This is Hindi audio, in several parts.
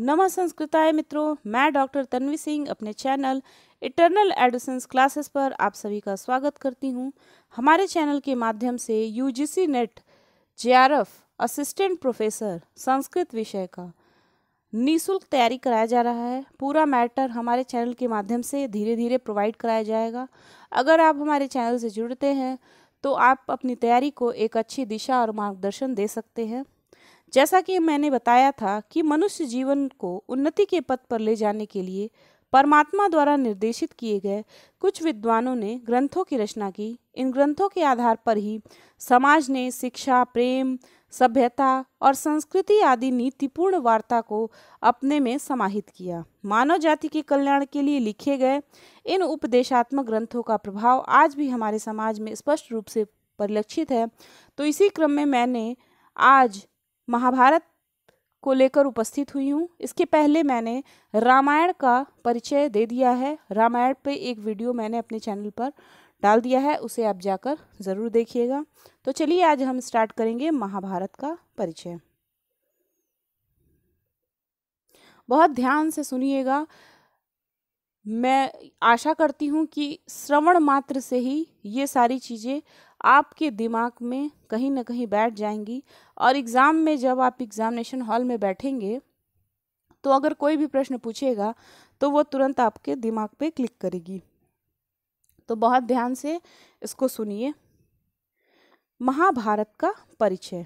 नमः संस्कृताय मित्रों मैं डॉक्टर तन्वी सिंह अपने चैनल इटरनल एडोसेंस क्लासेस पर आप सभी का स्वागत करती हूं। हमारे चैनल के माध्यम से UGC NET JRF assistant professor Sanskrit विषय का निःशुल्क तैयारी कराया जा रहा है पूरा मैटर हमारे चैनल के माध्यम से धीरे धीरे प्रोवाइड कराया जाएगा अगर आप हमारे चैनल से जुड़ते हैं तो आप अपनी तैयारी को एक अच्छी दिशा और मार्गदर्शन दे सकते हैं जैसा कि मैंने बताया था कि मनुष्य जीवन को उन्नति के पथ पर ले जाने के लिए परमात्मा द्वारा निर्देशित किए गए कुछ विद्वानों ने ग्रंथों की रचना की इन ग्रंथों के आधार पर ही समाज ने शिक्षा प्रेम सभ्यता और संस्कृति आदि नीतिपूर्ण वार्ता को अपने में समाहित किया मानव जाति के कल्याण के लिए लिखे गए इन उपदेशात्मक ग्रंथों का प्रभाव आज भी हमारे समाज में स्पष्ट रूप से परिलक्षित है तो इसी क्रम में मैंने आज महाभारत को लेकर उपस्थित हुई हूँ इसके पहले मैंने रामायण का परिचय दे दिया है रामायण पे एक वीडियो मैंने अपने चैनल पर डाल दिया है उसे आप जाकर ज़रूर देखिएगा तो चलिए आज हम स्टार्ट करेंगे महाभारत का परिचय बहुत ध्यान से सुनिएगा मैं आशा करती हूँ कि श्रवण मात्र से ही ये सारी चीज़ें आपके दिमाग में कहीं ना कहीं बैठ जाएंगी और एग्ज़ाम में जब आप एग्ज़ामिनेशन हॉल में बैठेंगे तो अगर कोई भी प्रश्न पूछेगा तो वो तुरंत आपके दिमाग पे क्लिक करेगी तो बहुत ध्यान से इसको सुनिए महाभारत का परिचय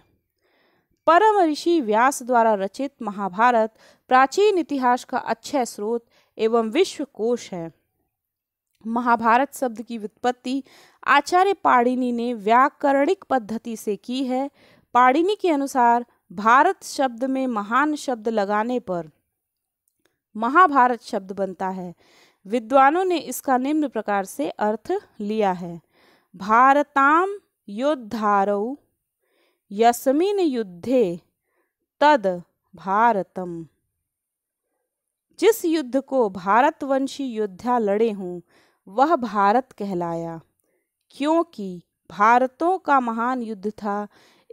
परम ऋषि व्यास द्वारा रचित महाभारत प्राचीन इतिहास का अच्छा स्रोत एवं विश्व कोश है महाभारत शब्द की व्युत्पत्ति आचार्य पाणिनि ने व्याकरणिक पद्धति से की है पाणिनि के अनुसार भारत शब्द में महान शब्द लगाने पर महाभारत शब्द बनता है विद्वानों ने इसका निम्न प्रकार से अर्थ लिया है भारताम योद्धारौ यस्मिन युद्धे तद भारतम जिस युद्ध को भारतवंशी योद्धा लड़े हों वह भारत कहलाया क्योंकि भारतों का महान युद्ध था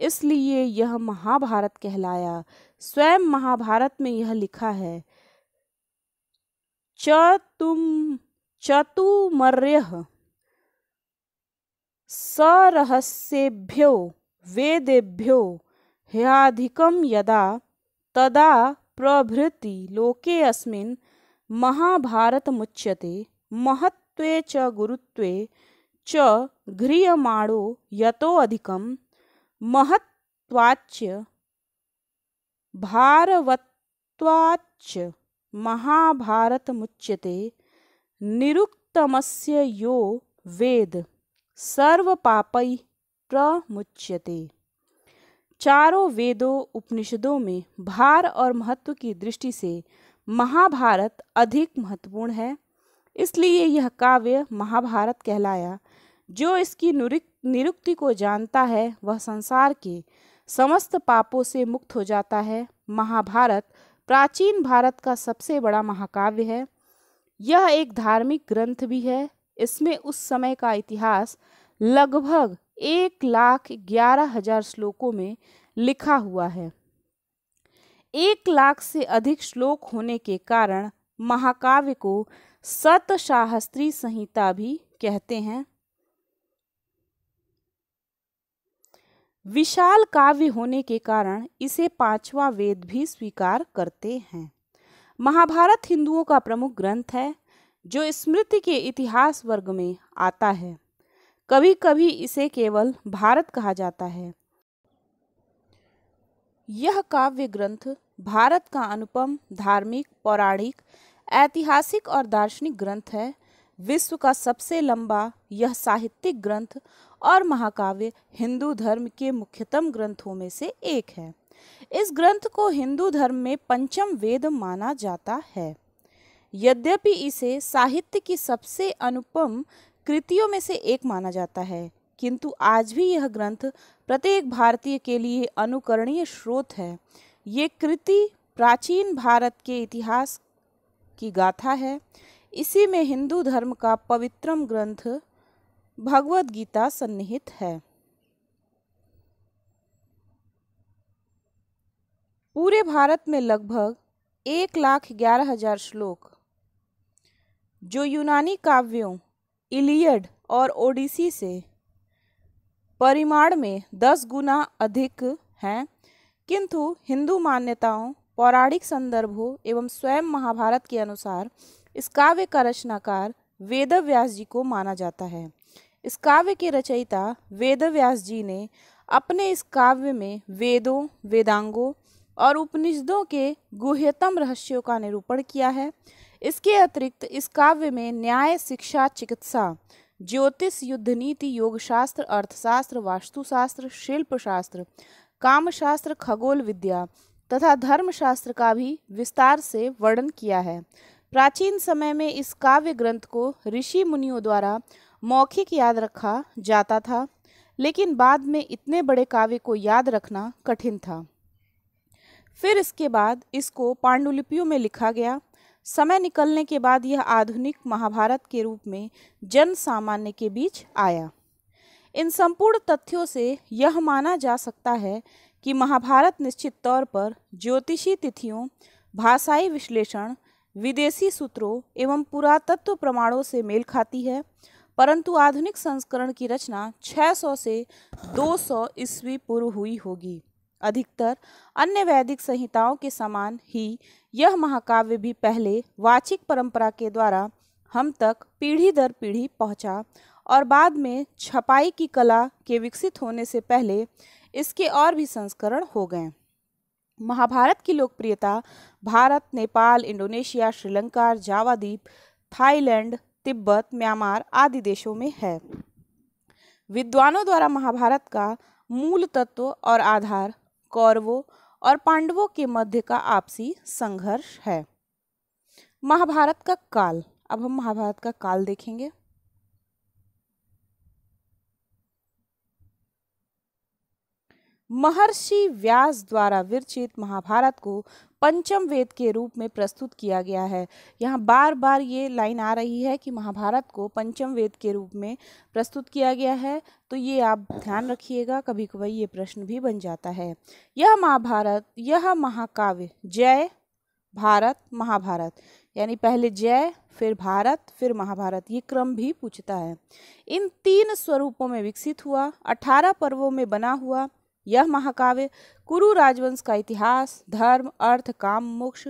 इसलिए यह महाभारत कहलाया स्वयं महाभारत में यह लिखा है चतुम चतुमर्य सरहस्येभ्यो वेदेभ्यो ह्याधिकम यदा तदा प्रभृति लोके अस्मिन् महाभारत मुच्यते महत् तत्त्वे च गुरुत्वे च घ्रियमाणो यतो अधिकं महत्वाच्च भारवत्वाच्च महाभारतमुच्यते निरुक्तमस्य यो वेद सर्वपापै प्रमुच्यते चारों वेदों उपनिषदों में भार और महत्व की दृष्टि से महाभारत अधिक महत्वपूर्ण है इसलिए यह काव्य महाभारत कहलाया जो इसकी निरुक्ति को जानता है वह संसार के समस्त पापों से मुक्त हो जाता है महाभारत प्राचीन भारत का सबसे बड़ा महाकाव्य है यह एक धार्मिक ग्रंथ भी है इसमें उस समय का इतिहास लगभग एक लाख ग्यारह हजार श्लोकों में लिखा हुआ है एक लाख से अधिक श्लोक होने के कारण महाकाव्य को सतशास्त्री संहिता भी कहते हैं विशाल काव्य होने के कारण इसे पांचवा वेद भी स्वीकार करते हैं महाभारत हिंदुओं का प्रमुख ग्रंथ है जो स्मृति के इतिहास वर्ग में आता है कभी कभी इसे केवल भारत कहा जाता है यह काव्य ग्रंथ भारत का अनुपम धार्मिक पौराणिक ऐतिहासिक और दार्शनिक ग्रंथ है विश्व का सबसे लंबा यह साहित्यिक ग्रंथ और महाकाव्य हिंदू धर्म के मुख्यतम ग्रंथों में से एक है इस ग्रंथ को हिंदू धर्म में पंचम वेद माना जाता है यद्यपि इसे साहित्य की सबसे अनुपम कृतियों में से एक माना जाता है किंतु आज भी यह ग्रंथ प्रत्येक भारतीय के लिए अनुकरणीय स्रोत है ये कृति प्राचीन भारत के इतिहास की गाथा है इसी में हिंदू धर्म का पवित्रम ग्रंथ भगवद गीता सन्निहित है पूरे भारत में लगभग एक लाख ग्यारह हजार श्लोक जो यूनानी काव्यों इलियड और ओडिसी से परिमाण में दस गुना अधिक हैं किंतु हिंदू मान्यताओं पौराणिक संदर्भों एवं स्वयं महाभारत के अनुसार इस काव्य का रचनाकार वेदव्यास जी को माना जाता है इस काव्य के रचयिता वेदव्यास जी ने अपने इस काव्य में वेदों वेदांगों और उपनिषदों के गुह्यतम रहस्यों का निरूपण किया है इसके अतिरिक्त इस काव्य में न्याय शिक्षा चिकित्सा ज्योतिष युद्ध नीति योगशास्त्र अर्थशास्त्र वास्तुशास्त्र शिल्पशास्त्र कामशास्त्र खगोल विद्या तथा धर्मशास्त्र का भी विस्तार से वर्णन किया है प्राचीन समय में इस काव्य ग्रंथ को ऋषि मुनियों द्वारा मौखिक याद रखा जाता था लेकिन बाद में इतने बड़े काव्य को याद रखना कठिन था फिर इसके बाद इसको पांडुलिपियों में लिखा गया समय निकलने के बाद यह आधुनिक महाभारत के रूप में जन सामान्य के बीच आया इन संपूर्ण तथ्यों से यह माना जा सकता है कि महाभारत निश्चित तौर पर ज्योतिषी तिथियों भाषाई विश्लेषण विदेशी सूत्रों एवं पुरातत्व प्रमाणों से मेल खाती है परंतु आधुनिक संस्करण की रचना 600 से 200 सौ ईस्वी पूर्व हुई होगी अधिकतर अन्य वैदिक संहिताओं के समान ही यह महाकाव्य भी पहले वाचिक परंपरा के द्वारा हम तक पीढ़ी दर पीढ़ी पहुंचा और बाद में छपाई की कला के विकसित होने से पहले इसके और भी संस्करण हो गए महाभारत की लोकप्रियता Bharat Nepal Indonesia Sri Lanka Javadweep Thailand Tibet Myanmar आदि देशों में है विद्वानों द्वारा महाभारत का मूल तत्व और आधार कौरवों और पांडवों के मध्य का आपसी संघर्ष है महाभारत का काल अब हम महाभारत का काल देखेंगे महर्षि व्यास द्वारा विरचित महाभारत को पंचम वेद के रूप में प्रस्तुत किया गया है यहाँ बार बार ये लाइन आ रही है कि महाभारत को पंचम वेद के रूप में प्रस्तुत किया गया है तो ये आप ध्यान रखिएगा कभी कभी ये प्रश्न भी बन जाता है यह महाभारत यह महाकाव्य जय भारत महाभारत यानी पहले जय फिर भारत फिर महाभारत ये क्रम भी पूछता है इन तीन स्वरूपों में विकसित हुआ अठारह पर्वों में बना हुआ यह महाकाव्य कुरु राजवंश का इतिहास धर्म अर्थ काम मोक्ष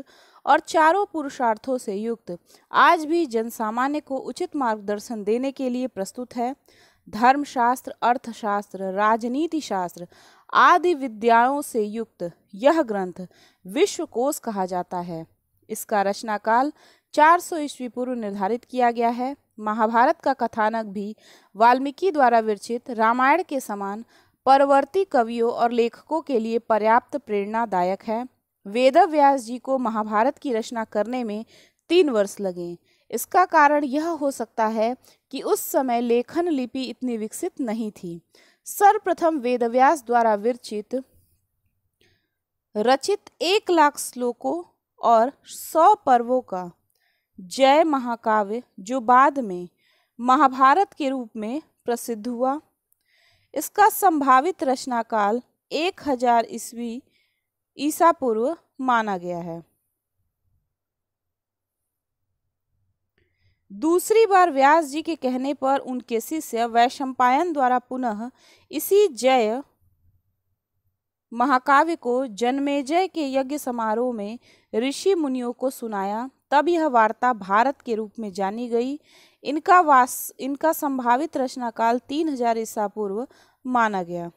और चारों पुरुषार्थों से युक्त आज भी जनसामान्य को उचित मार्गदर्शन देने के लिए प्रस्तुत है धर्मशास्त्र अर्थशास्त्र राजनीति शास्त्र आदि विद्याओं से युक्त यह ग्रंथ विश्वकोश कहा जाता है इसका रचनाकाल 400 सौ ईस्वी पूर्व निर्धारित किया गया है महाभारत का कथानक भी वाल्मीकि द्वारा विरचित रामायण के समान परवर्ती कवियों और लेखकों के लिए पर्याप्त प्रेरणादायक है वेद व्यास जी को महाभारत की रचना करने में तीन वर्ष लगे इसका कारण यह हो सकता है कि उस समय लेखन लिपि इतनी विकसित नहीं थी सर्वप्रथम वेदव्यास द्वारा विरचित रचित एक लाख श्लोकों और सौ पर्वों का जय महाकाव्य जो बाद में महाभारत के रूप में प्रसिद्ध हुआ इसका संभावित रचनाकाल 1000 हजार ईस्वी ईसा पूर्व माना गया है दूसरी बार व्यास जी के कहने पर उनके शिष्य वैशंपायन द्वारा पुनः इसी जय महाकाव्य को जन्मेजय के यज्ञ समारोह में ऋषि मुनियों को सुनाया तब यह वार्ता भारत के रूप में जानी गई इनका वास इनका संभावित रचनाकाल तीन हजार ईसा पूर्व माना गया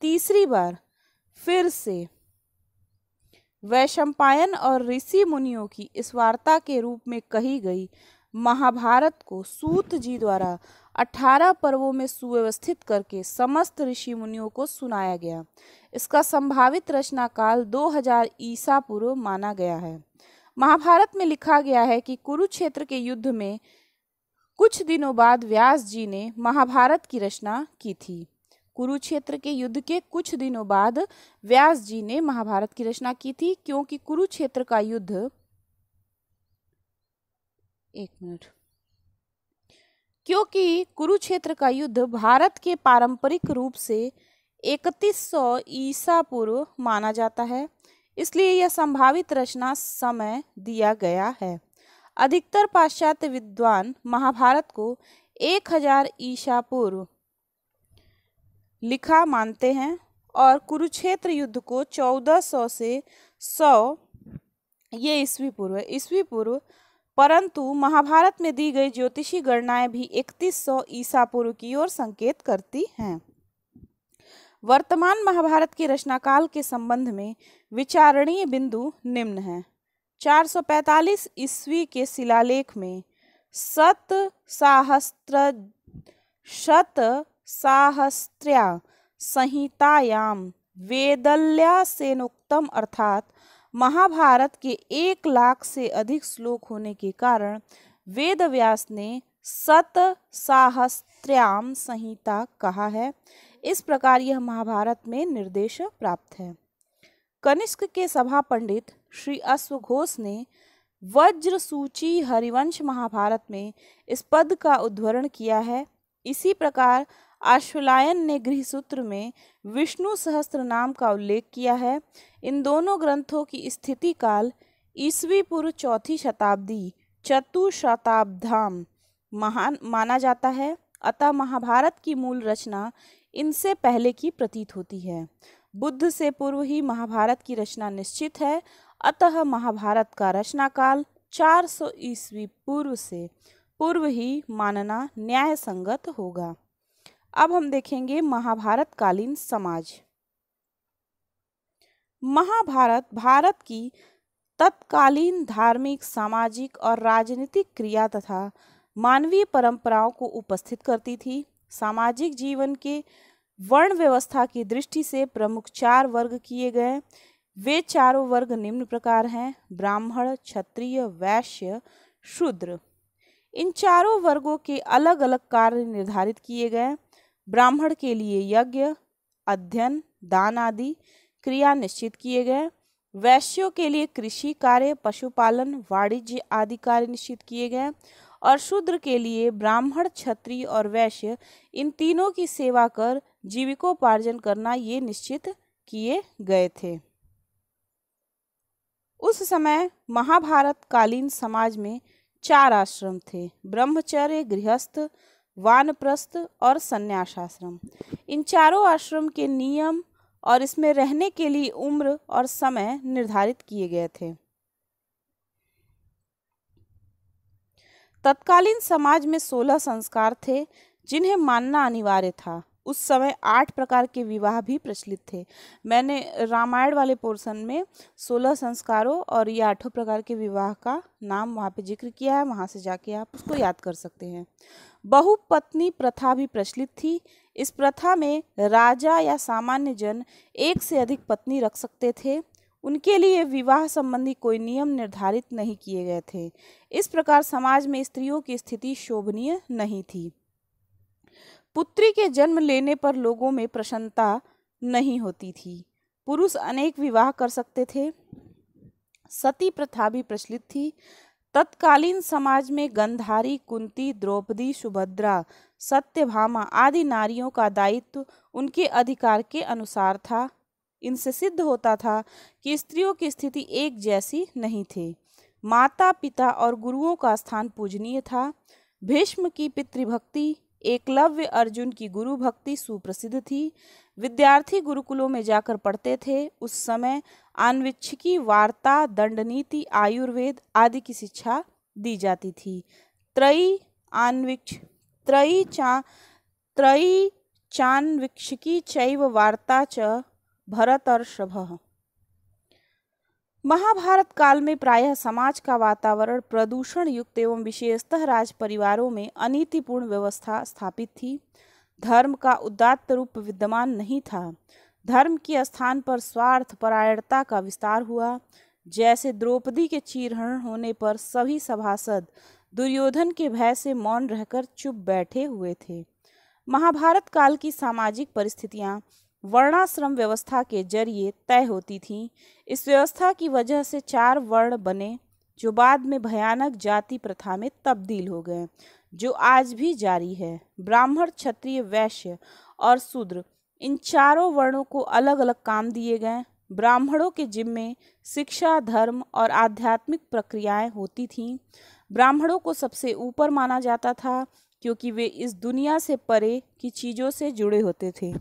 तीसरी बार फिर से वैशंपायन और ऋषि मुनियों की इस वार्ता के रूप में कही गई महाभारत को सूत जी द्वारा अठारह पर्वों में सुव्यवस्थित करके समस्त ऋषि मुनियों को सुनाया गया इसका संभावित रचनाकाल दो 2000 ईसा पूर्व माना गया है महाभारत में लिखा गया है कि कुरुक्षेत्र के युद्ध में कुछ दिनों बाद व्यास जी ने महाभारत की रचना की थी कुरुक्षेत्र के युद्ध के कुछ दिनों बाद व्यास जी ने महाभारत की रचना की थी क्योंकि कुरुक्षेत्र का युद्ध एक मिनट क्योंकि कुरुक्षेत्र का युद्ध भारत के पारंपरिक रूप से 3100 ईसा पूर्व माना जाता है इसलिए यह संभावित रचना समय दिया गया है अधिकतर पाश्चात्य विद्वान महाभारत को 1000 ईसा पूर्व लिखा मानते हैं और कुरुक्षेत्र युद्ध को 1400 से 100 ये ईस्वी पूर्व ईस्वी पूर्व परंतु महाभारत में दी गई ज्योतिषी गणनाएं भी 3100 ईसा पूर्व की ओर संकेत करती हैं वर्तमान महाभारत के रचनाकाल के संबंध में विचारणीय बिंदु निम्न हैं 445 ईस्वी के शिलालेख में सत साहस्त्र शत साहस्त्र्या संहितायाम वेदल्या नुक्तम अर्थात महाभारत के एक लाख से अधिक श्लोक होने के कारण वेद व्यास ने सत साहस्त्र्याम संहिता कहा है इस प्रकार यह महाभारत में निर्देश प्राप्त है कनिष्क के सभा पंडित श्री अश्व घोष ने वज्र सूची हरिवंश महाभारत में इस पद का उद्धरण किया है इसी प्रकार आश्वलायन ने सूत्र में विष्णु सहस्त्र नाम का उल्लेख किया है इन दोनों ग्रंथों की स्थिति काल ईस्वी पूर्व चौथी शताब्दी चतुशताब्धाम महान माना जाता है अतः महाभारत की मूल रचना इनसे पहले की प्रतीत होती है बुद्ध से पूर्व ही महाभारत की रचना निश्चित है अतः महाभारत का रचनाकाल 400 ईस्वी पूर्व से पूर्व ही मानना न्याय संगत होगा अब हम देखेंगे महाभारत कालीन समाज महाभारत भारत की तत्कालीन धार्मिक सामाजिक और राजनीतिक क्रिया तथा मानवीय परंपराओं को उपस्थित करती थी सामाजिक जीवन के वर्ण व्यवस्था की दृष्टि से प्रमुख चार वर्ग किए गए वे चारों वर्ग निम्न प्रकार हैं ब्राह्मण क्षत्रिय वैश्य शूद्र इन चारों वर्गों के अलग अलग कार्य निर्धारित किए गए ब्राह्मण के लिए यज्ञ अध्ययन दान आदि क्रिया निश्चित किए गए वैश्यों के लिए कृषि कार्य पशुपालन वाणिज्य आदि कार्य निश्चित किए गए और शूद्र के लिए ब्राह्मण क्षत्रिय और वैश्य इन तीनों की सेवा कर जीविकोपार्जन करना ये निश्चित किए गए थे उस समय महाभारत कालीन समाज में चार आश्रम थे ब्रह्मचर्य गृहस्थ वानप्रस्थ और संन्यासाश्रम इन चारों आश्रम के नियम और इसमें रहने के लिए उम्र और समय निर्धारित किए गए थे तत्कालीन समाज में सोलह संस्कार थे जिन्हें मानना अनिवार्य था उस समय आठ प्रकार के विवाह भी प्रचलित थे मैंने रामायण वाले पोर्शन में सोलह संस्कारों और ये आठों प्रकार के विवाह का नाम वहाँ पे जिक्र किया है वहाँ से जाके आप उसको याद कर सकते हैं बहुपत्नी प्रथा भी प्रचलित थी इस प्रथा में राजा या सामान्य जन एक से अधिक पत्नी रख सकते थे उनके लिए विवाह संबंधी कोई नियम निर्धारित नहीं किए गए थे इस प्रकार समाज में स्त्रियों की स्थिति शोभनीय नहीं थी पुत्री के जन्म लेने पर लोगों में प्रसन्नता नहीं होती थी पुरुष अनेक विवाह कर सकते थे सती प्रथा भी प्रचलित थी तत्कालीन समाज में गंधारी कुंती द्रौपदी सुभद्रा सत्यभामा आदि नारियों का दायित्व उनके अधिकार के अनुसार था इनसे सिद्ध होता था कि स्त्रियों की स्थिति एक जैसी नहीं थी माता पिता और गुरुओं का स्थान पूजनीय था भीष्म की पितृभक्ति एकलव्य अर्जुन की गुरु भक्ति सुप्रसिद्ध थी विद्यार्थी गुरुकुलों में जाकर पढ़ते थे उस समय आन्विक्षिकी वार्ता दंडनीति आयुर्वेद आदि की शिक्षा दी जाती थी त्रयी आन्विक्ष त्रयी चा त्रयी चान्विक्षिकी चैव वार्ता च भरत और शभ महाभारत काल में प्रायः समाज का वातावरण प्रदूषण युक्त एवं विशेषतः राज परिवारों में अनीतिपूर्ण व्यवस्था स्थापित थी धर्म का उदात्त रूप विद्यमान नहीं था धर्म के स्थान पर स्वार्थ परायणता का विस्तार हुआ जैसे द्रौपदी के चीरहरण होने पर सभी सभासद दुर्योधन के भय से मौन रहकर चुप बैठे हुए थे महाभारत काल की सामाजिक परिस्थितियाँ वर्णाश्रम व्यवस्था के जरिए तय होती थी इस व्यवस्था की वजह से चार वर्ण बने जो बाद में भयानक जाति प्रथा में तब्दील हो गए जो आज भी जारी है ब्राह्मण क्षत्रिय वैश्य और शूद्र इन चारों वर्णों को अलग अलग काम दिए गए ब्राह्मणों के जिम्मे शिक्षा धर्म और आध्यात्मिक प्रक्रियाएं होती थीं ब्राह्मणों को सबसे ऊपर माना जाता था क्योंकि वे इस दुनिया से परे की चीज़ों से जुड़े होते थे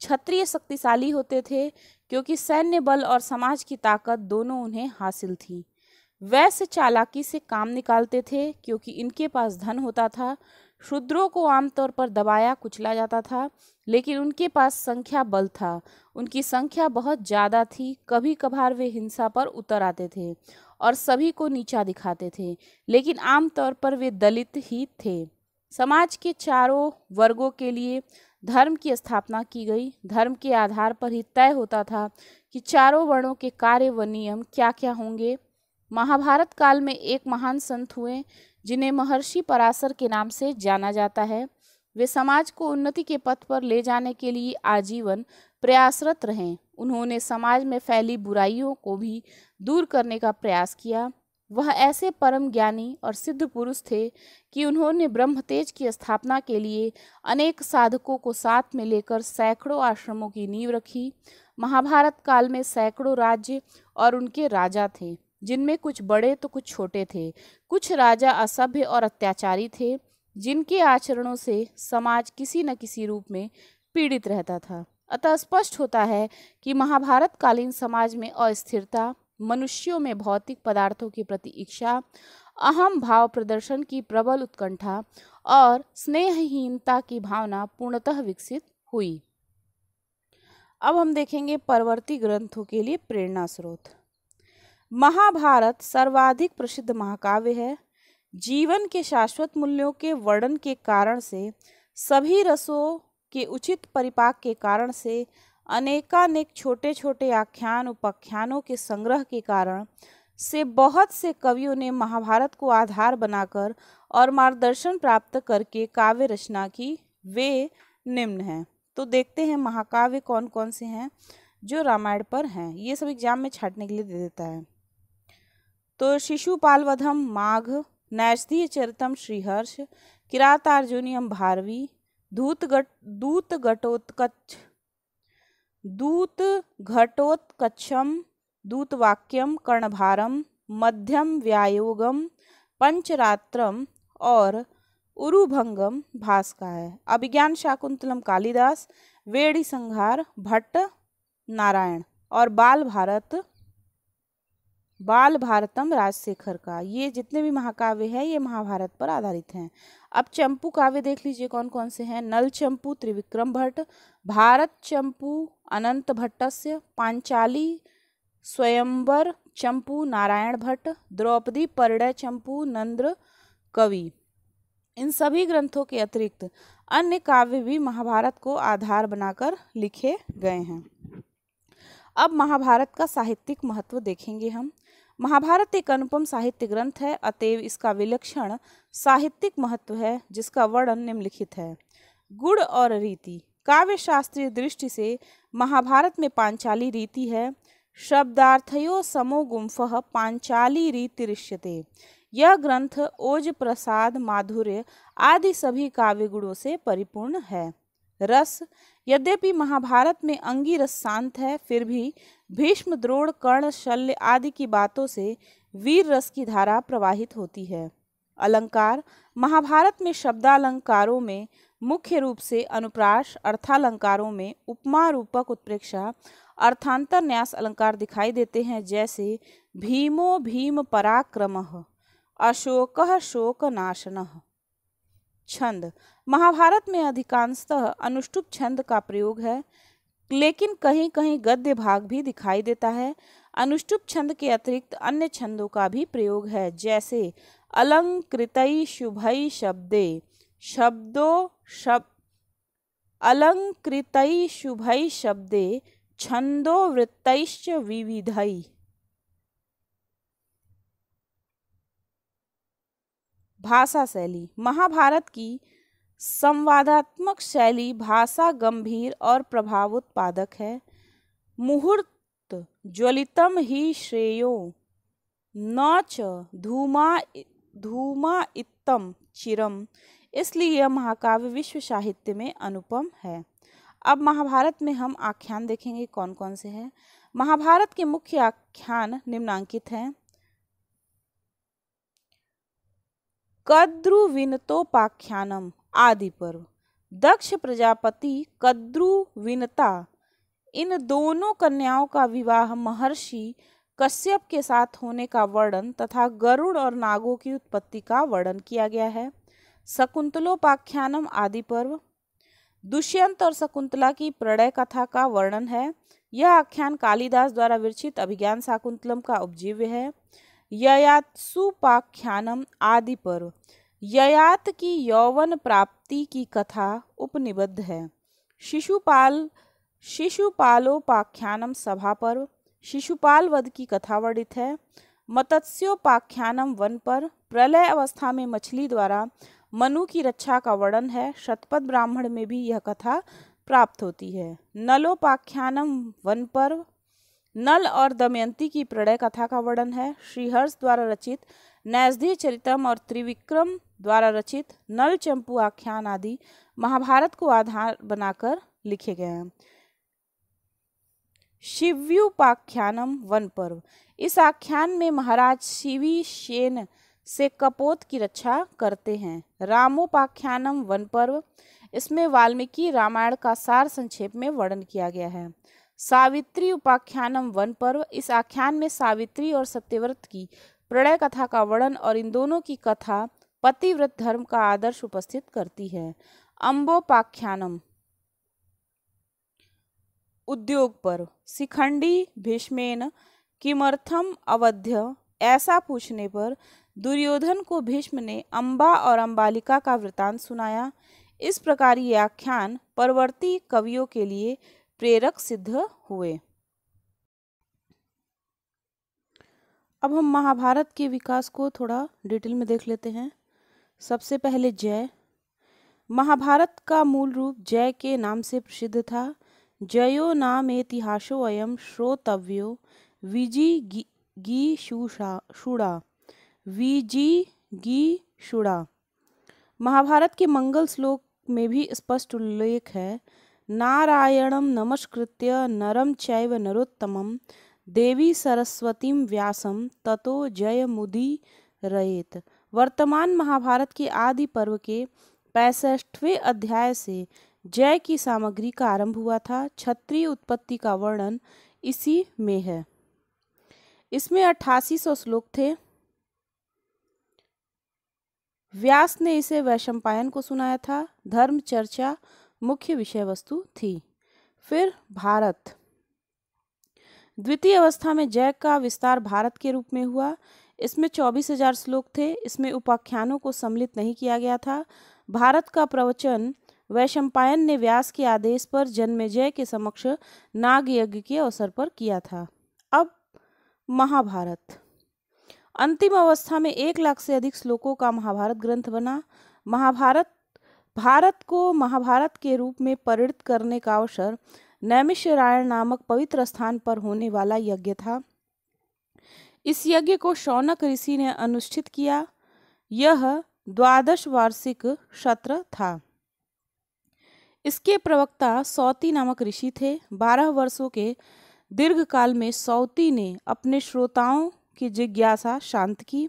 क्षत्रिय शक्तिशाली होते थे क्योंकि सैन्य बल और समाज की ताकत दोनों उन्हें हासिल थी वैश्य चालाकी से काम निकालते थे क्योंकि इनके पास धन होता था शूद्रों को आमतौर पर दबाया कुचला जाता था लेकिन उनके पास संख्या बल था उनकी संख्या बहुत ज़्यादा थी कभी कभार वे हिंसा पर उतर आते थे और सभी को नीचा दिखाते थे लेकिन आमतौर पर वे दलित ही थे समाज के चारों वर्गों के लिए धर्म की स्थापना की गई धर्म के आधार पर ही तय होता था कि चारों वर्णों के कार्य व नियम क्या क्या होंगे महाभारत काल में एक महान संत हुए जिन्हें महर्षि पराशर के नाम से जाना जाता है वे समाज को उन्नति के पथ पर ले जाने के लिए आजीवन प्रयासरत रहें उन्होंने समाज में फैली बुराइयों को भी दूर करने का प्रयास किया वह ऐसे परम ज्ञानी और सिद्ध पुरुष थे कि उन्होंने ब्रह्म तेज की स्थापना के लिए अनेक साधकों को साथ में लेकर सैकड़ों आश्रमों की नींव रखी महाभारत काल में सैकड़ों राज्य और उनके राजा थे जिनमें कुछ बड़े तो कुछ छोटे थे कुछ राजा असभ्य और अत्याचारी थे जिनके आचरणों से समाज किसी न किसी रूप में पीड़ित रहता था अतः स्पष्ट होता है कि महाभारत कालीन समाज में अस्थिरता मनुष्यों में भौतिक पदार्थों के प्रति इच्छा अहम भाव प्रदर्शन की प्रबल उत्कंठा और स्नेहहीनता की भावना पूर्णतः विकसित हुई अब हम देखेंगे परवर्ती ग्रंथों के लिए प्रेरणा स्रोत महाभारत सर्वाधिक प्रसिद्ध महाकाव्य है जीवन के शाश्वत मूल्यों के वर्णन के कारण से सभी रसों के उचित परिपाक के कारण से अनेकानेक छोटे छोटे आख्यान उपाख्यानों के संग्रह के कारण से बहुत से कवियों ने महाभारत को आधार बनाकर और मार्गदर्शन प्राप्त करके काव्य रचना की वे निम्न हैं तो देखते हैं महाकाव्य कौन कौन से हैं जो रामायण पर हैं ये सब एग्जाम में छाटने के लिए दे देता है तो शिशुपालवधम माघ नैषधीय चरितम श्रीहर्ष किरातार्जुनियम भारवी धूतगट दूतगटोत्कच दूत घटोत्कचम दूतवाक्यम कर्णभारम मध्यम व्यायोगम पंचरात्रम और उरुभंगम भास का है अभिज्ञान शाकुंतलम कालिदास वेड़ी संहार भट्ट नारायण और बाल भारत बाल भारतम राजशेखर का ये जितने भी महाकाव्य हैं ये महाभारत पर आधारित हैं अब चंपू काव्य देख लीजिए कौन कौन से हैं नल चंपू त्रिविक्रम भट्ट भारत चंपू अनंत भट्टस्य पांचाली स्वयंवर चंपू नारायण भट्ट द्रौपदी परड़य चंपू नंद्र कवि इन सभी ग्रंथों के अतिरिक्त अन्य काव्य भी महाभारत को आधार बनाकर लिखे गए हैं अब महाभारत का साहित्यिक महत्व देखेंगे हम महाभारत एक अनुपम साहित्य ग्रंथ है अतएव इसका विलक्षण साहित्यिक महत्व है जिसका वर्णन निम्नलिखित है गुण और रीति काव्य शास्त्रीय दृष्टि से महाभारत में पांचाली रीति है शब्दार्थयो समो गुम्फ पांचाली रीति ऋष्यते यह ग्रंथ ओज प्रसाद माधुर्य आदि सभी काव्य गुणों से परिपूर्ण है रस यद्यपि महाभारत में अंगी रस शांत है फिर भी भीष्म द्रोण कर्ण शल्य आदि की बातों से वीर रस की धारा प्रवाहित होती है अलंकार महाभारत में शब्दालंकारों में मुख्य रूप से अनुप्रास अर्थालंकारों में उपमा रूपक उत्प्रेक्षा अर्थांतर न्यास अलंकार दिखाई देते हैं जैसे भीमो भीम पराक्रम अशोक शोक नाशन छंद महाभारत में अधिकांशतः अनुष्टुप छंद का प्रयोग है लेकिन कहीं कहीं गद्य भाग भी दिखाई देता है अनुष्टुप छंद के अतिरिक्त अन्य छंदों का भी प्रयोग है जैसे अलंकृतई शुभई शब्दे शब्दों शब अलंकृतई शुभई शब्दे छंदो वृत्तैश्च विविधई भाषा शैली महाभारत की संवादात्मक शैली भाषा गंभीर और प्रभावोत्पादक है मुहूर्त ज्वलितम ही श्रेयो न धूमा धूमा इतम चिरम इसलिए यह महाकाव्य विश्व साहित्य में अनुपम है अब महाभारत में हम आख्यान देखेंगे कौन कौन से हैं महाभारत के मुख्य आख्यान निम्नांकित हैं कद्रुविनतोपाख्यानम आदि पर्व दक्ष प्रजापति कद्रुविनता इन दोनों कन्याओं का विवाह महर्षि कश्यप के साथ होने का वर्णन तथा गरुड़ और नागों की उत्पत्ति का वर्णन किया गया है शकुंतलोपाख्यानम आदि पर्व दुष्यंत और शकुंतला की प्रणय कथा का वर्णन है यह आख्यान कालिदास द्वारा विरचित अभिज्ञान शाकुंतलम का उपजीव्य है ययात्सुपाख्यानम आदि पर्व ययात की यौवन प्राप्ति की कथा उपनिबद्ध है शिशुपाल शिशुपालोपाख्यानम सभा पर शिशुपाल वध की कथा वर्णित है मत्स्योपाख्यानम वन पर प्रलय अवस्था में मछली द्वारा मनु की रक्षा का वर्णन है शतपथ ब्राह्मण में भी यह कथा प्राप्त होती है नलोपाख्यानम वन पर्व नल और दमयंती की प्रणय कथा का वर्णन है श्रीहर्ष द्वारा रचित नैजधी चरितम और त्रिविक्रम द्वारा रचित नल चंपू आख्यान आदि महाभारत को आधार बनाकर लिखे गए हैं शिव्युपाख्यानम वन पर्व इस आख्यान में महाराज शिवी सेन से कपोत की रक्षा करते हैं रामोपाख्यानम वन पर्व इसमें वाल्मीकि रामायण का सार संक्षेप में वर्णन किया गया है सावित्री उपाख्यानम वन पर्व इस आख्यान में सावित्री और सत्यव्रत की प्रणय कथा का वर्णन और इन दोनों की कथा पतिव्रत धर्म का आदर्श उपस्थित करती है अम्बोपाख्यानम उद्योग पर शिखंडी भीष्मेन किमर्थम अवध्य ऐसा पूछने पर दुर्योधन को भीष्म ने अम्बा और अम्बालिका का वृतांत सुनाया इस प्रकार ये आख्यान परवर्ती कवियों के लिए प्रेरक सिद्ध हुए अब हम महाभारत के विकास को थोड़ा डिटेल में देख लेते हैं सबसे पहले जय महाभारत का मूल रूप जय के नाम से प्रसिद्ध था जयो नाम इतिहासो अयम श्रोतव्यो विजी गी, शूषा शुड़ा विजी गी शुड़ा महाभारत के मंगल श्लोक में भी स्पष्ट उल्लेख है नारायणम नमस्कृत्य नरम चैव नरोत्तमम देवी सरस्वती व्यासम ततो रेत वर्तमान महाभारत के आदि पर्व के पैंसठवें अध्याय से जय की सामग्री का आरंभ हुआ था क्षत्रिय उत्पत्ति का वर्णन इसी में है इसमें अट्ठासी सौ श्लोक थे व्यास ने इसे वैशंपायन को सुनाया था धर्म चर्चा मुख्य विषय वस्तु थी फिर भारत द्वितीय अवस्था में जय का विस्तार भारत के रूप में हुआ इसमें चौबीस हजार श्लोक थे इसमें उपाख्यानों को सम्मिलित नहीं किया गया था भारत का प्रवचन वैशंपायन ने व्यास के आदेश पर जन्मेजय के समक्ष नाग यज्ञ के अवसर पर किया था अब महाभारत अंतिम अवस्था में एक लाख से अधिक श्लोकों का महाभारत ग्रंथ बना महाभारत भारत को महाभारत के रूप में परिणत करने का अवसर नैमिषरायण नामक पवित्र स्थान पर होने वाला यज्ञ था इस यज्ञ को शौनक ऋषि ने अनुष्ठित किया यह द्वादश वार्षिक सत्र था इसके प्रवक्ता सौती नामक ऋषि थे बारह वर्षों के दीर्घकाल में सौती ने अपने श्रोताओं की जिज्ञासा शांत की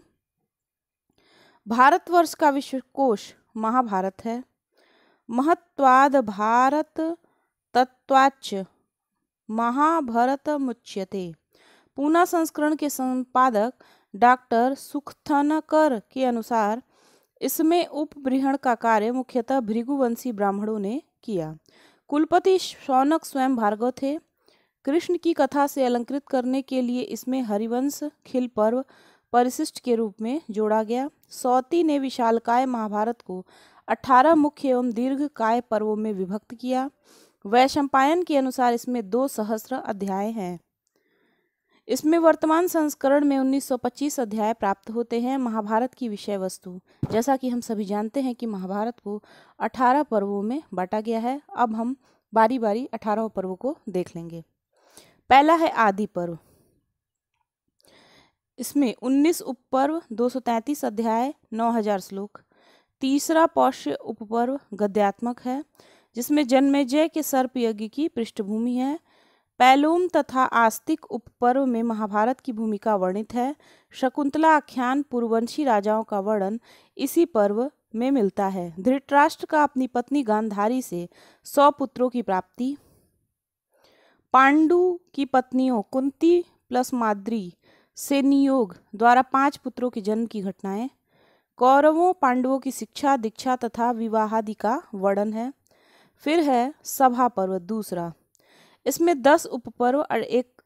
भारतवर्ष का विश्वकोश महाभारत है महत्वाद भारत तत्वाच महाभारत मुच्यते पूना संस्करण के संपादक डॉक्टर सुखथनकर के अनुसार इसमें उपबृहण का कार्य मुख्यतः भृगुवंशी ब्राह्मणों ने किया कुलपति शौनक स्वयं भार्गव थे कृष्ण की कथा से अलंकृत करने के लिए इसमें हरिवंश खिल पर्व परिशिष्ट के रूप में जोड़ा गया सौती ने विशालकाय महाभारत को अठारह मुख्य एवं दीर्घ काय पर्वों में विभक्त किया वैशंपायन के अनुसार इसमें दो सहस्र अध्याय हैं इसमें वर्तमान संस्करण में 1925 अध्याय प्राप्त होते हैं महाभारत की विषय वस्तु जैसा कि हम सभी जानते हैं कि महाभारत को 18 पर्वों में बांटा गया है अब हम बारी बारी 18 पर्वों को देख लेंगे पहला है आदि पर्व इसमें 19 उपपर्व 233 अध्याय 9000 श्लोक तीसरा पौष्य उपपर्व गद्यात्मक है जिसमें जन्मेजय के सर्प यज्ञ की पृष्ठभूमि है पैलोम तथा आस्तिक उपपर्व में महाभारत की भूमिका वर्णित है शकुंतला आख्यान पूर्ववंशी राजाओं का वर्णन इसी पर्व में मिलता है धृतराष्ट्र का अपनी पत्नी गांधारी से सौ पुत्रों की प्राप्ति पांडु की पत्नियों कुंती प्लस माद्री से नियोग द्वारा पांच पुत्रों के जन्म की घटनाएं कौरवों पांडवों की शिक्षा दीक्षा तथा विवाहादि का वर्णन है फिर है सभा पर्व दूसरा इसमें दस उपपर्व और एक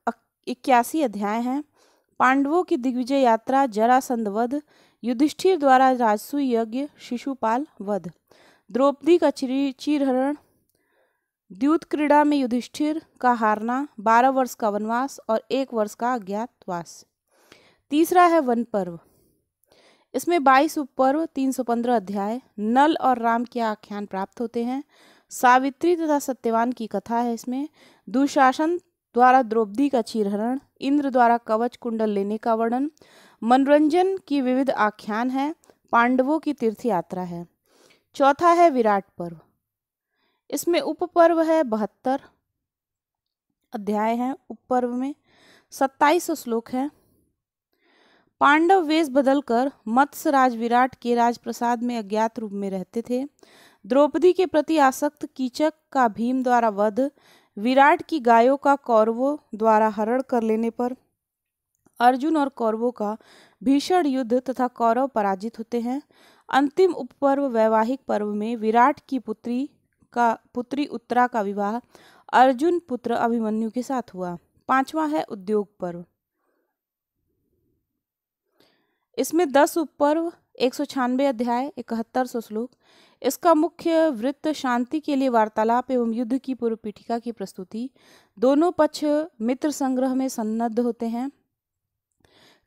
इक्यासी अध्याय हैं पांडवों की दिग्विजय यात्रा जरासंध वध युधिष्ठिर द्वारा राजसु यज्ञ शिशुपाल वध द्रौपदी का चिरहरण द्यूत क्रीड़ा में युधिष्ठिर का हारना बारह वर्ष का वनवास और एक वर्ष का अज्ञातवास तीसरा है वन पर्व इसमें बाईस उपपर्व तीन सौ पंद्रह अध्याय नल और राम के आख्यान प्राप्त होते हैं सावित्री तथा सत्यवान की कथा है इसमें दुशासन द्वारा द्रौपदी का चीरहरण इंद्र द्वारा कवच कुंडल लेने का वर्णन मनोरंजन की विविध आख्यान है पांडवों की तीर्थ यात्रा है चौथा है विराट पर्व इसमें उपपर्व है बहत्तर अध्याय उप उपपर्व में सत्ताईस श्लोक है पांडव वेश बदलकर मत्स्य राज विराट के राजप्रसाद में अज्ञात रूप में रहते थे द्रौपदी के प्रति आसक्त कीचक का भीम द्वारा वध विराट की गायों का कौरवों द्वारा हरण कर लेने पर अर्जुन और कौरवों का भीषण युद्ध तथा कौरव पराजित होते हैं अंतिम उपपर्व वैवाहिक पर्व में विराट की पुत्री का पुत्री उत्तरा का विवाह अर्जुन पुत्र अभिमन्यु के साथ हुआ पांचवा है उद्योग पर्व इसमें दस उपपर्व एक सौ छियानवे अध्याय इकहत्तर सौ श्लोक इसका मुख्य वृत्त शांति के लिए वार्तालाप एवं युद्ध की पूर्व पीठिका की प्रस्तुति दोनों पक्ष मित्र संग्रह में सन्नद्ध होते हैं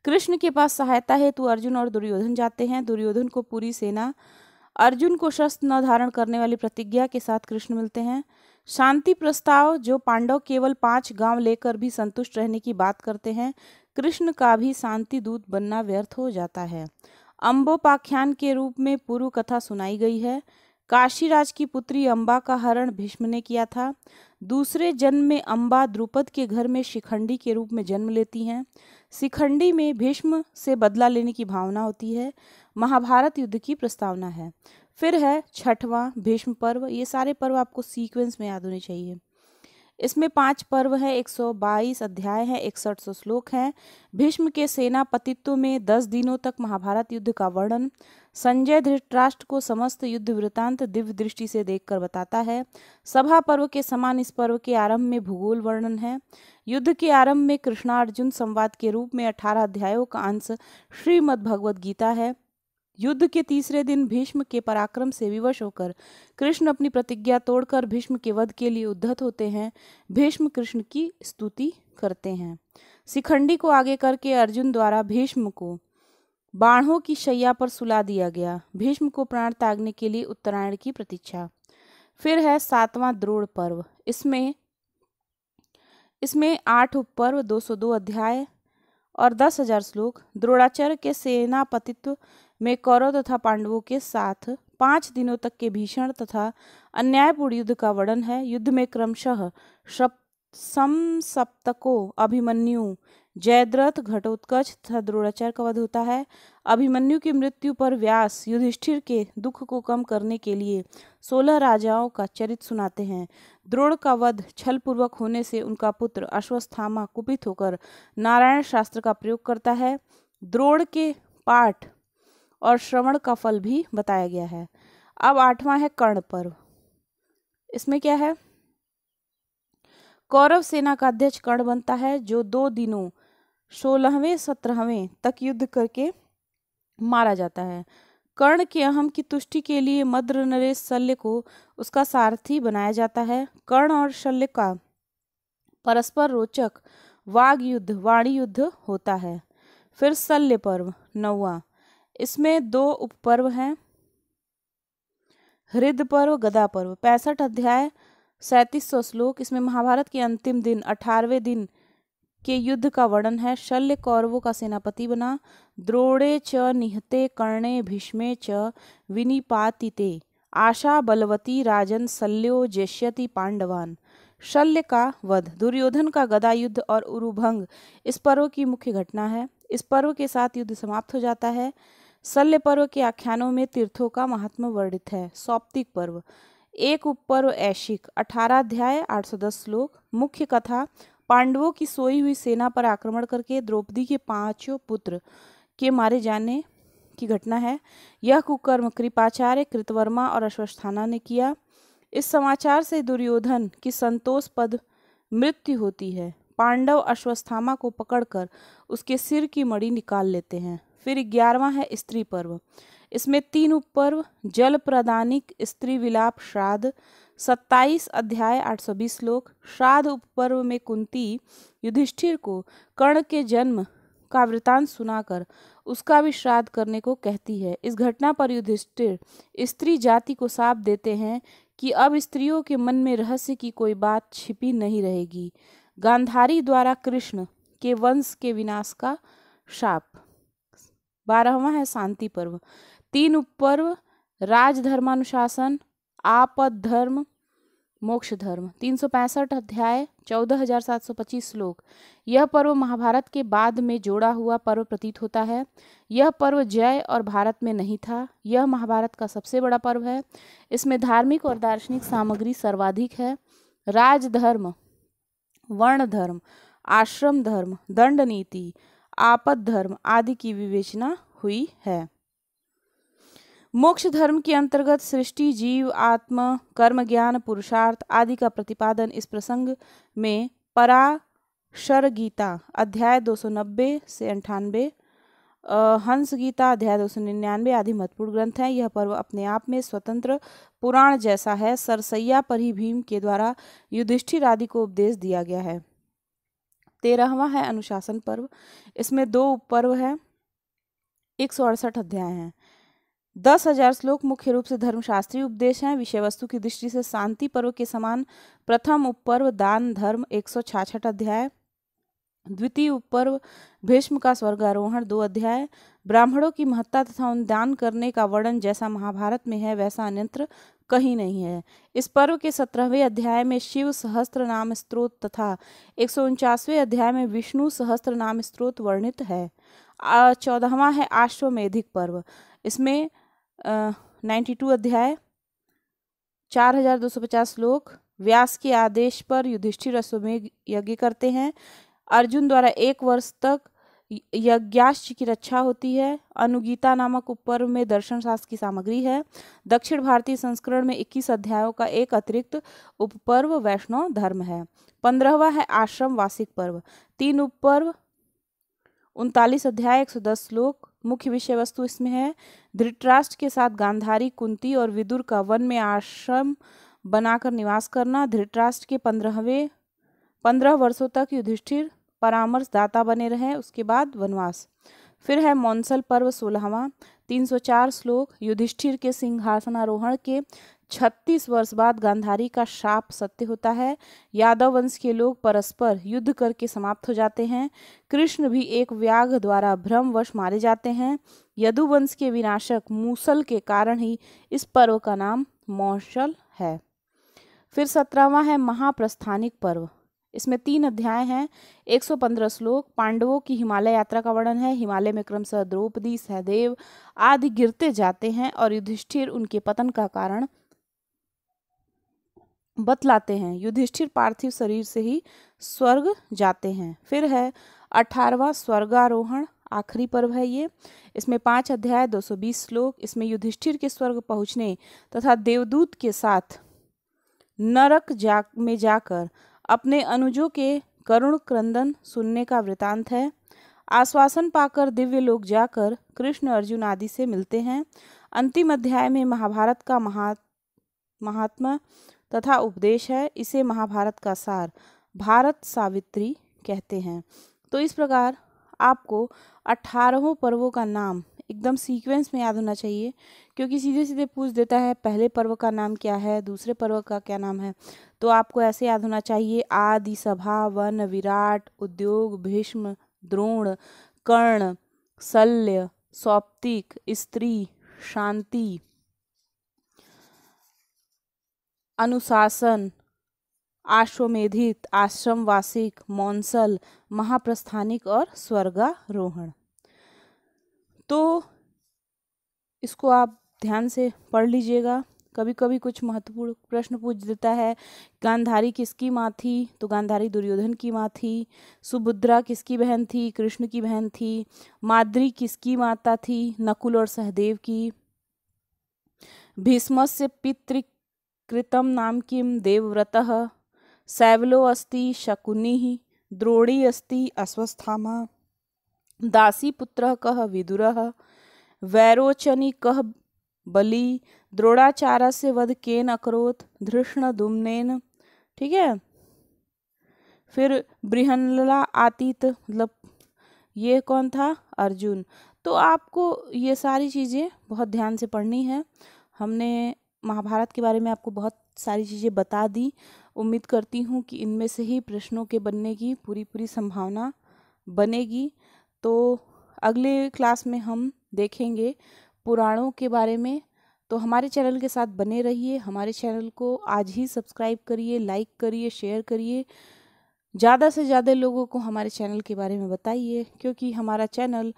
कृष्ण के पास सहायता हेतु अर्जुन और दुर्योधन जाते हैं दुर्योधन को पूरी सेना अर्जुन को शस्त्र न धारण करने वाली प्रतिज्ञा के साथ कृष्ण मिलते हैं शांति प्रस्ताव जो पांडव केवल पांच गांव लेकर भी संतुष्ट रहने की बात करते हैं कृष्ण का भी शांति दूत बनना व्यर्थ हो जाता है अम्बोपाख्यान के रूप में पूर्व कथा सुनाई गई है काशीराज की पुत्री अम्बा का हरण भीष्म ने किया था दूसरे जन्म में अम्बा द्रुपद के घर में शिखंडी के रूप में जन्म लेती हैं शिखंडी में भीष्म से बदला लेने की भावना होती है महाभारत युद्ध की प्रस्तावना है फिर है छठवां भीष्म पर्व ये सारे पर्व आपको सीक्वेंस में याद होने चाहिए इसमें पांच पर्व हैं 122 अध्याय है इकसठ सौ श्लोक हैं भीष्म के सेनापतित्व में दस दिनों तक महाभारत युद्ध का वर्णन संजय धृतराष्ट्र को समस्त युद्ध वृतांत दिव्य दृष्टि से देखकर बताता है सभा पर्व के समान इस पर्व के आरंभ में भूगोल वर्णन है युद्ध के आरंभ में कृष्णार्जुन संवाद के रूप में अठारह अध्यायों का अंश श्रीमद भगवद गीता है युद्ध के तीसरे दिन भीष्म के पराक्रम से विवश होकर कृष्ण अपनी प्रतिज्ञा तोड़कर भीष्म के वध के लिए उद्धत होते हैं भीष्म कृष्ण की स्तुति करते हैं शिखंडी को आगे करके अर्जुन द्वारा भीष्म को बाणों की शैया पर सुला दिया गया भीष्म को प्राण त्यागने के लिए उत्तरायण की प्रतीक्षा फिर है सातवां द्रोण पर्व इसमें इसमें आठ उप पर्व दो अध्याय और दस हजार श्लोक द्रोणाचार्य के सेनापतित्व में कौरव तथा पांडवों के साथ पांच दिनों तक के भीषण तथा अन्यायपूर्ण युद्ध का वर्णन है युद्ध में क्रमशः समसप्तको अभिमन्यु जयद्रथ घटोत्कच तथा द्रोणाचार का वध होता है अभिमन्यु की मृत्यु पर व्यास युधिष्ठिर के दुख को कम करने के लिए सोलह राजाओं का चरित सुनाते हैं द्रोण का वध छलपूर्वक होने से उनका पुत्र अश्वस्थामा कुपित होकर नारायण शास्त्र का प्रयोग करता है द्रोण के पाठ और श्रवण का फल भी बताया गया है अब आठवां है कर्ण पर्व इसमें क्या है कौरव सेना का अध्यक्ष कर्ण बनता है जो दो दिनों सोलहवें सत्रहवें तक युद्ध करके मारा जाता है कर्ण के अहम की तुष्टि के लिए मद्र नरेश शल्य को उसका सारथी बनाया जाता है कर्ण और शल्य का परस्पर रोचक वाग युद्ध वाणी युद्ध होता है फिर शल्य पर्व नौवा इसमें दो उपपर्व हैं हृदय पर्व गदा पर्व पैंसठ अध्याय सैंतीस सौ श्लोक इसमें महाभारत के अंतिम दिन अठारहवें दिन के युद्ध का वर्णन है शल्य कौरवों का सेनापति बना द्रोड़े च निहते कर्णे भीष्मे च विनिपाति आशा बलवती राजन शल्यो जैश्यति पांडवान शल्य का वध दुर्योधन का गदा युद्ध और उरुभंग इस पर्व की मुख्य घटना है इस पर्व के साथ युद्ध समाप्त हो जाता है शल्य पर्व के आख्यानों में तीर्थों का महात्मा वर्णित है सौप्तिक पर्व एक उपपर्व ऐशिक अठारह अध्याय आठ सौ दस श्लोक मुख्य कथा पांडवों की सोई हुई सेना पर आक्रमण करके द्रौपदी के पांचों पुत्र के मारे जाने की घटना है यह कुकर्म कृपाचार्य कृतवर्मा और अश्वस्थाना ने किया इस समाचार से दुर्योधन की संतोष पद मृत्यु होती है पांडव अश्वस्थामा को पकड़कर उसके सिर की मड़ी निकाल लेते हैं फिर ग्यारवा है स्त्री पर्व इसमें तीन उपपर्व जल प्रदानिक स्त्री विलाप श्राद्ध सत्ताईस अध्याय आठ सौ बीस श्लोक श्राद्ध उपपर्व में कुंती युधिष्ठिर को कर्ण के जन्म का वृतांत सुनाकर उसका भी श्राद्ध करने को कहती है इस घटना पर युधिष्ठिर स्त्री जाति को साप देते हैं कि अब स्त्रियों के मन में रहस्य की कोई बात छिपी नहीं रहेगी गांधारी द्वारा कृष्ण के वंश के विनाश का शाप बारहवा है शांति पर्व तीन उपपर्व राजधर्मानुशासन आपद धर्म मोक्ष धर्म तीन सौ पैंसठ अध्याय चौदह हजार सात सौ पच्चीस श्लोक यह पर्व महाभारत के बाद में जोड़ा हुआ पर्व प्रतीत होता है यह पर्व जय और भारत में नहीं था यह महाभारत का सबसे बड़ा पर्व है इसमें धार्मिक और दार्शनिक सामग्री सर्वाधिक है राजधर्म वर्ण धर्म आश्रम धर्म दंड नीति आपद धर्म आदि की विवेचना हुई है मोक्ष धर्म के अंतर्गत सृष्टि जीव आत्म कर्म ज्ञान पुरुषार्थ आदि का प्रतिपादन इस प्रसंग में पराशर गीता अध्याय 290 से अंठानवे हंस गीता अध्याय दो सौ निन्यानवे आदि महत्वपूर्ण ग्रंथ हैं यह पर्व अपने आप में स्वतंत्र पुराण जैसा है सरसैया पर ही भीम के द्वारा युधिष्ठिर आदि को उपदेश दिया गया है तेरहवा है अनुशासन पर्व इसमें दो पर्व है एक सौ अड़सठ अध्याय हैं दस हजार श्लोक मुख्य रूप से धर्मशास्त्रीय उपदेश हैं विषय वस्तु की दृष्टि से शांति पर्व के समान प्रथम उपपर्व दान धर्म एक सौ छाछठ अध्याय द्वितीय उपपर्व भीष्म का स्वर्गारोहण दो अध्याय ब्राह्मणों की महत्ता तथा उन दान करने का वर्णन जैसा महाभारत में है वैसा अन्यत्र कहीं नहीं है इस पर्व के सत्रहवें अध्याय में शिव सहस्त्र नाम स्त्रोत तथा एक अध्याय में विष्णु सहस्त्र नाम स्त्रोत वर्णित है चौदहवा है आश्वमेधिक पर्व इसमें नाइन्टी टू अध्याय चार हजार दो सौ पचास लोग व्यास के आदेश पर युधिष्ठिर अश्वमेघ यज्ञ करते हैं अर्जुन द्वारा एक वर्ष तक यज्ञाश्च की रक्षा अच्छा होती है अनुगीता नामक उपपर्व में दर्शन शास्त्र की सामग्री है दक्षिण भारतीय संस्करण में 21 अध्यायों का एक अतिरिक्त उपपर्व वैष्णव धर्म है पंद्रहवा है आश्रम वार्षिक पर्व तीन उपपर्व उनतालीस अध्याय एक सौ दस श्लोक मुख्य विषय वस्तु इसमें है धृतराष्ट्र के साथ गांधारी कुंती और विदुर का वन में आश्रम बनाकर निवास करना धृतराष्ट्र के पंद्रहवें पंद्रह वर्षों तक युधिष्ठिर परामर्शदाता बने रहे उसके बाद वनवास फिर है मौनसल पर्व सोलहवा 304 श्लोक युधिष्ठिर के सिंहासनारोहण के 36 वर्ष बाद गांधारी का शाप सत्य होता है यादव वंश के लोग परस्पर युद्ध करके समाप्त हो जाते हैं कृष्ण भी एक व्याघ द्वारा भ्रमवश मारे जाते हैं यदुवंश के विनाशक मूसल के कारण ही इस पर्व का नाम मौसल है फिर सत्रहवा है महाप्रस्थानिक पर्व इसमें तीन अध्याय हैं 115 श्लोक पांडवों की हिमालय यात्रा का वर्णन है हिमालय में क्रमशः द्रौपदी सहदेव आदि गिरते जाते हैं और युधिष्ठिर उनके पतन का कारण बतलाते हैं युधिष्ठिर पार्थिव शरीर से ही स्वर्ग जाते हैं फिर है अठारवा स्वर्गारोहण आखिरी पर्व है ये इसमें पांच अध्याय 220 श्लोक इसमें युधिष्ठिर के स्वर्ग पहुंचने तथा देवदूत के साथ नरक जा में जाकर अपने अनुजों के करुण क्रंदन सुनने का वृतांत है आश्वासन पाकर दिव्य लोग जाकर कृष्ण अर्जुन आदि से मिलते हैं अंतिम अध्याय में महाभारत का महा महात्मा तथा उपदेश है इसे महाभारत का सार भारत सावित्री कहते हैं तो इस प्रकार आपको अठारहों पर्वों का नाम एकदम सीक्वेंस में याद होना चाहिए क्योंकि सीधे सीधे पूछ देता है पहले पर्व का नाम क्या है दूसरे पर्व का क्या नाम है तो आपको ऐसे याद होना चाहिए आदि सभा वन विराट उद्योग भीष्म द्रोण कर्ण शल्य सौप्तिक स्त्री शांति अनुशासन आश्वमेधित आश्रमवासिक मौनसल महाप्रस्थानिक और स्वर्गारोहण तो इसको आप ध्यान से पढ़ लीजिएगा कभी कभी कुछ महत्वपूर्ण प्रश्न पूछ देता है गांधारी किसकी माँ थी तो गांधारी दुर्योधन की माँ थी सुभद्रा किसकी बहन थी कृष्ण की बहन थी माद्री किसकी माता थी नकुल और सहदेव की भीष्म से पितृकृतम नाम किम देवव्रत सैवलो अस्ति शकुनि द्रोड़ी अस्ति अश्वस्थामा दासीपुत्रः कह विदुर वैरोचनी कः बलि से वध केन धृष्ण दुमनेन ठीक है फिर बृहनला आतीत मतलब ये कौन था अर्जुन तो आपको ये सारी चीज़ें बहुत ध्यान से पढ़नी है हमने महाभारत के बारे में आपको बहुत सारी चीज़ें बता दी उम्मीद करती हूँ कि इनमें से ही प्रश्नों के बनने की पूरी पूरी संभावना बनेगी तो अगले क्लास में हम देखेंगे पुराणों के बारे में तो हमारे चैनल के साथ बने रहिए हमारे चैनल को आज ही सब्सक्राइब करिए लाइक करिए शेयर करिए ज़्यादा से ज़्यादा लोगों को हमारे चैनल के बारे में बताइए क्योंकि हमारा चैनल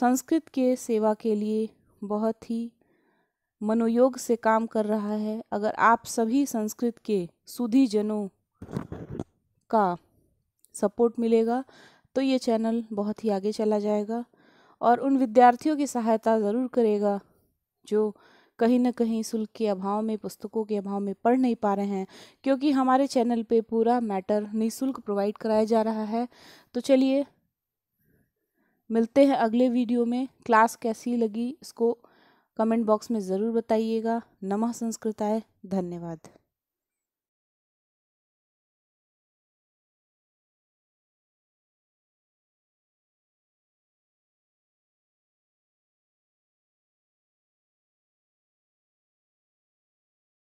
संस्कृत के सेवा के लिए बहुत ही मनोयोग से काम कर रहा है अगर आप सभी संस्कृत के सुधीजनों का सपोर्ट मिलेगा तो ये चैनल बहुत ही आगे चला जाएगा और उन विद्यार्थियों की सहायता ज़रूर करेगा जो कहीं ना कहीं शुल्क के अभाव में पुस्तकों के अभाव में पढ़ नहीं पा रहे हैं क्योंकि हमारे चैनल पे पूरा मैटर निःशुल्क प्रोवाइड कराया जा रहा है तो चलिए मिलते हैं अगले वीडियो में क्लास कैसी लगी इसको कमेंट बॉक्स में ज़रूर बताइएगा नमः संस्कृताय धन्यवाद